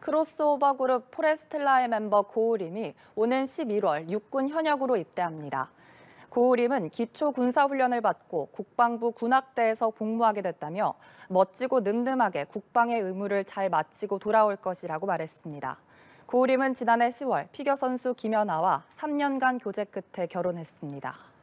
크로스오버 그룹 포레스텔라의 멤버 고우림이 오는 11월 육군 현역으로 입대합니다. 고우림은 기초 군사훈련을 받고 국방부 군악대에서 복무하게 됐다며 멋지고 늠름하게 국방의 의무를 잘 마치고 돌아올 것이라고 말했습니다. 고우림은 지난해 10월 피겨선수 김연아와 3년간 교제 끝에 결혼했습니다.